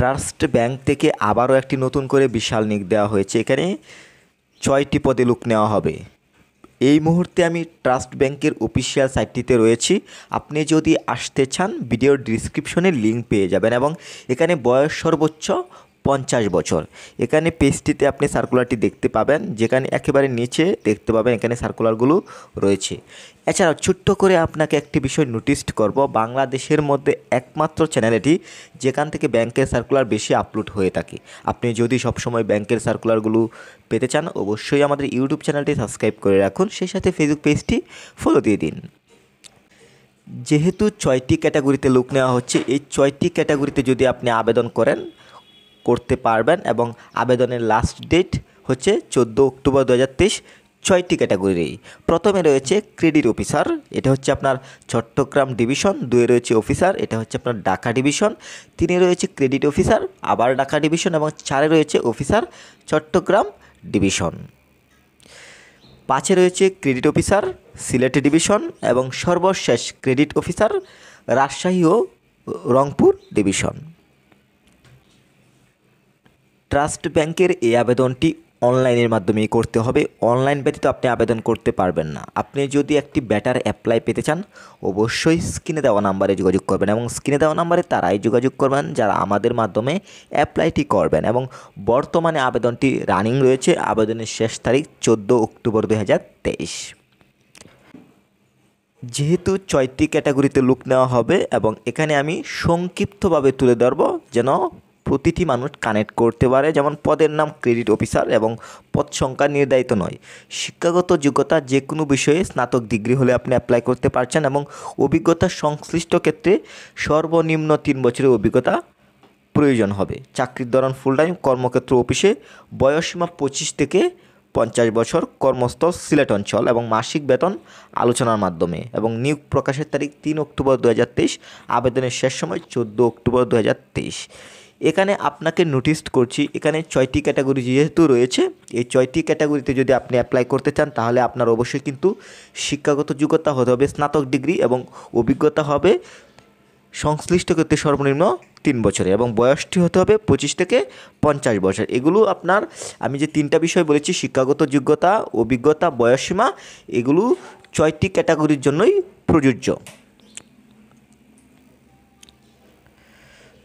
trust bank থেকে আবারও একটি নতুন করে বিশাল নিক দেওয়া হয়েছে এখানে ছয়টি পদে লুক নেওয়া হবে এই মুহূর্তে আমি ট্রাস্ট ব্যাংকের অফিসিয়াল সাইটটিতে রয়েছি আপনি যদি আসতে চান ভিডিওর ডিসক্রিপশনে লিঙ্ক পেয়ে যাবেন এবং এখানে বয়স সর্বোচ্চ পঞ্চাশ বছর এখানে পেজটিতে আপনি সার্কুলারটি দেখতে পাবেন যেখানে একেবারে নিচে দেখতে পাবেন এখানে সার্কুলারগুলো রয়েছে এছাড়াও ছোট্ট করে আপনাকে একটি বিষয় নোটিস করব বাংলাদেশের মধ্যে একমাত্র চ্যানেল এটি যেখান থেকে ব্যাংকের সার্কুলার বেশি আপলোড হয়ে থাকে আপনি যদি সবসময় ব্যাংকের সার্কুলারগুলো পেতে চান অবশ্যই আমাদের ইউটিউব চ্যানেলটি সাবস্ক্রাইব করে রাখুন সেই সাথে ফেসবুক পেজটি ফলো দিয়ে দিন যেহেতু ছয়টি ক্যাটাগরিতে লোক নেওয়া হচ্ছে এই ছয়টি ক্যাটাগরিতে যদি আপনি আবেদন করেন করতে পারবেন এবং আবেদনের লাস্ট ডেট হচ্ছে চোদ্দো অক্টোবর দু হাজার তেইশ ছয়টি ক্যাটাগরি প্রথমে রয়েছে ক্রেডিট অফিসার এটা হচ্ছে আপনার চট্টগ্রাম ডিভিশন দুয়ে রয়েছে অফিসার এটা হচ্ছে আপনার ডাকা ডিভিশন তিনে রয়েছে ক্রেডিট অফিসার আবার ডাকা ডিভিশন এবং চারে রয়েছে অফিসার চট্টগ্রাম ডিভিশন পাঁচে রয়েছে ক্রেডিট অফিসার সিলেট ডিভিশন এবং সর্বশেষ ক্রেডিট অফিসার রাজশাহী ও রংপুর ডিভিশন ট্রাস্ট ব্যাংকের এই আবেদনটি অনলাইনের মাধ্যমেই করতে হবে অনলাইন ব্যতীত আপনি আবেদন করতে পারবেন না আপনি যদি একটি ব্যাটার অ্যাপ্লাই পেতে চান অবশ্যই স্ক্রিনে দেওয়া নাম্বারে যোগাযোগ করবেন এবং স্ক্রিনে দেওয়া নাম্বারে তারাই যোগাযোগ করবেন যারা আমাদের মাধ্যমে অ্যাপ্লাইটি করবেন এবং বর্তমানে আবেদনটি রানিং রয়েছে আবেদনের শেষ তারিখ চোদ্দো অক্টোবর দু যেহেতু ছয়টি ক্যাটাগরিতে লুক নেওয়া হবে এবং এখানে আমি সংক্ষিপ্তভাবে তুলে ধরব যেন প্রতিটি মানুষ কানেক্ট করতে পারে যেমন পদের নাম ক্রেডিট অফিসার এবং পদ সংখ্যা নির্ধারিত নয় শিক্ষাগত যোগ্যতা যে কোনো বিষয়ে স্নাতক ডিগ্রি হলে আপনি অ্যাপ্লাই করতে পারছেন এবং অভিজ্ঞতা সংশ্লিষ্ট ক্ষেত্রে সর্বনিম্ন তিন বছরের অভিজ্ঞতা প্রয়োজন হবে চাকরির দৌরান ফুল টাইম কর্মক্ষেত্র অফিসে বয়সীমা পঁচিশ থেকে পঞ্চাশ বছর কর্মস্থল সিলেট অঞ্চল এবং মাসিক বেতন আলোচনার মাধ্যমে এবং নিয়োগ প্রকাশের তারিখ তিন অক্টোবর দু আবেদনের শেষ সময় চোদ্দো অক্টোবর দু এখানে আপনাকে নোটিস করছি এখানে ছয়টি ক্যাটাগরি যেহেতু রয়েছে এই ছয়টি ক্যাটাগরিতে যদি আপনি অ্যাপ্লাই করতে চান তাহলে আপনার অবশ্যই কিন্তু শিক্ষাগত যোগ্যতা হতে হবে স্নাতক ডিগ্রি এবং অভিজ্ঞতা হবে সংশ্লিষ্ট ক্ষেত্রে সর্বনিম্ন তিন বছরে এবং বয়সটি হতে হবে পঁচিশ থেকে পঞ্চাশ বছর এগুলো আপনার আমি যে তিনটা বিষয় বলেছি শিক্ষাগত যোগ্যতা অভিজ্ঞতা বয়সীমা এগুলো ছয়টি ক্যাটাগরির জন্যই প্রযোজ্য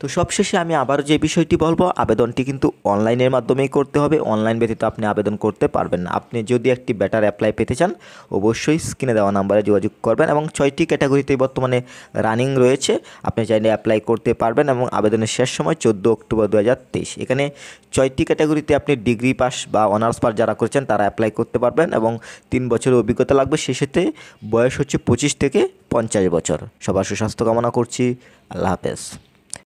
তো সবশেষে আমি আবার যে বিষয়টি বলবো আবেদনটি কিন্তু অনলাইনের মাধ্যমেই করতে হবে অনলাইন ব্যতীত আপনি আবেদন করতে পারবেন না আপনি যদি একটি বেটার অ্যাপ্লাই পেতে চান অবশ্যই স্ক্রিনে দেওয়া নাম্বারে যোগাযোগ করবেন এবং ছয়টি ক্যাটাগরিতে বর্তমানে রানিং রয়েছে আপনি চাইলে অ্যাপ্লাই করতে পারবেন এবং আবেদনের শেষ সময় চোদ্দো অক্টোবর দু এখানে ছয়টি ক্যাটাগরিতে আপনি ডিগ্রি পাস বা অনার্স পাস যারা করেছেন তারা অ্যাপ্লাই করতে পারবেন এবং তিন বছরের অভিজ্ঞতা লাগবে সেসাথে বয়স হচ্ছে পঁচিশ থেকে পঞ্চাশ বছর সবার সুস্বাস্থ্য কামনা করছি আল্লাহ হাফেজ